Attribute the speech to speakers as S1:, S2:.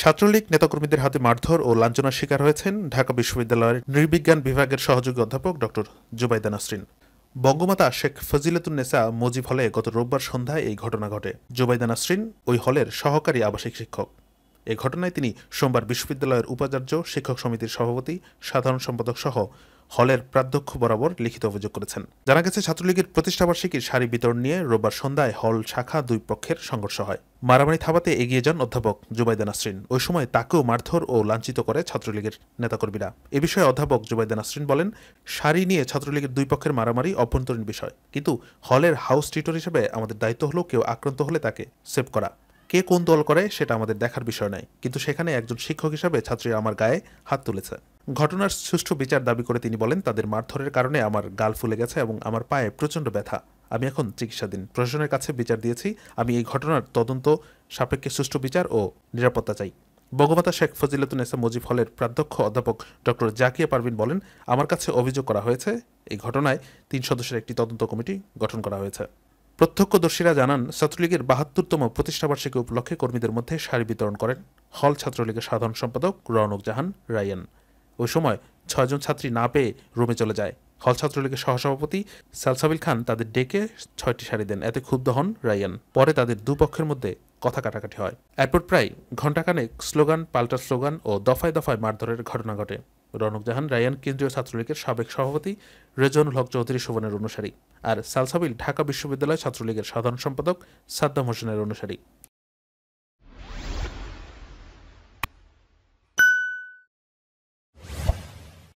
S1: ছাত্রলীগ নেতাকর্মীদের হাতে মারধর ও লাঞ্ছনার শিকার হয়েছেন ঢাকা বিশ্ববিদ্যালয়ের নৃবিজ্ঞান বিভাগের সহযোগী অধ্যাপক ড জুবাইদা নাসরিন বঙ্গমাতা শেখ নেসা মজিব হলে গত রোববার সন্ধ্যায় এই ঘটনা ঘটে জুবাইদা নাসরিন ওই হলের সহকারী আবাসিক শিক্ষক এ ঘটনায় তিনি সোমবার বিশ্ববিদ্যালয়ের উপাচার্য শিক্ষক সমিতির সভাপতি সাধারণ সম্পাদক সহ হলের প্রাধ্যক্ষ বরাবর লিখিত অভিযোগ করেছেন জানা গেছে ছাত্রলীগের প্রতিষ্ঠাবার্ষিকীর শাড়ি বিতরণ নিয়ে রোববার সন্ধ্যায় হল শাখা দুই পক্ষের সংঘর্ষ হয় মারামারি থাবাতে এগিয়ে যান অধ্যাপক জুবাইদা নাসরিন ওই সময় তাকেও মারধর ও লাঞ্ছিত করে ছাত্রলীগের নেতাকর্মীরা এ বিষয়ে অধ্যাপক জুবাইদা নাসরিন বলেন শাড়ি নিয়ে ছাত্রলীগের দুই পক্ষের মারামারি অভ্যন্তরীণ বিষয় কিন্তু হলের হাউস টিটর হিসেবে আমাদের দায়িত্ব হলো কেউ আক্রান্ত হলে তাকে সেভ করা কে কোন দল করে সেটা আমাদের দেখার বিষয় নয় কিন্তু সেখানে একজন শিক্ষক হিসাবে ছাত্রী আমার গায়ে হাত তুলেছে ঘটনার সুষ্ঠু বিচার দাবি করে তিনি বলেন তাদের মারধরের কারণে আমার গাল ফুলে গেছে এবং আমার পায়ে প্রচণ্ড ব্যথা আমি এখন চিকিৎসাধীন প্রশাসনের কাছে বিচার দিয়েছি আমি এই ঘটনার তদন্ত সাপেক্ষে সুষ্ঠু বিচার ও নিরাপত্তা চাই বঙ্গমাতা শেখ এসা মুজিব হলের প্রাধ্যক্ষ অধ্যাপক ডক্টর জাকিয়া পারভিন বলেন আমার কাছে অভিযোগ করা হয়েছে এই ঘটনায় তিন সদস্যের একটি তদন্ত কমিটি গঠন করা হয়েছে প্রত্যক্ষদর্শীরা জানান ছাত্রলীগের বাহাত্তরতম প্রতিষ্ঠাবার্ষিকী উপলক্ষে কর্মীদের মধ্যে শাড়ি বিতরণ করেন হল ছাত্রলীগের সাধারণ সম্পাদক রওনক জাহান রায়ান ওই সময় ছয়জন ছাত্রী না পেয়ে রুমে চলে যায় হল ছাত্রলীগের সহসভাপতি সালসাবিল খান তাদের ডেকে ছয়টি শাড়ি দেন এতে ক্ষুব্ধ হন রায়ান পরে তাদের দুপক্ষের মধ্যে কথা কাটাকাটি হয় এরপর প্রায় ঘণ্টাখানেক স্লোগান পাল্টা স্লোগান ও দফায় দফায় মারধরের ঘটনা ঘটে রনক জাহান রায়ান কেন্দ্রীয় ছাত্রলীগের সাবেক সভাপতি রেজনুল হক চৌধুরী শোভনের অনুসারী আর সালসাবিল ঢাকা বিশ্ববিদ্যালয় ছাত্রলীগের সাধারণ সম্পাদক সাদ্দাম হোসেনের অনুসারী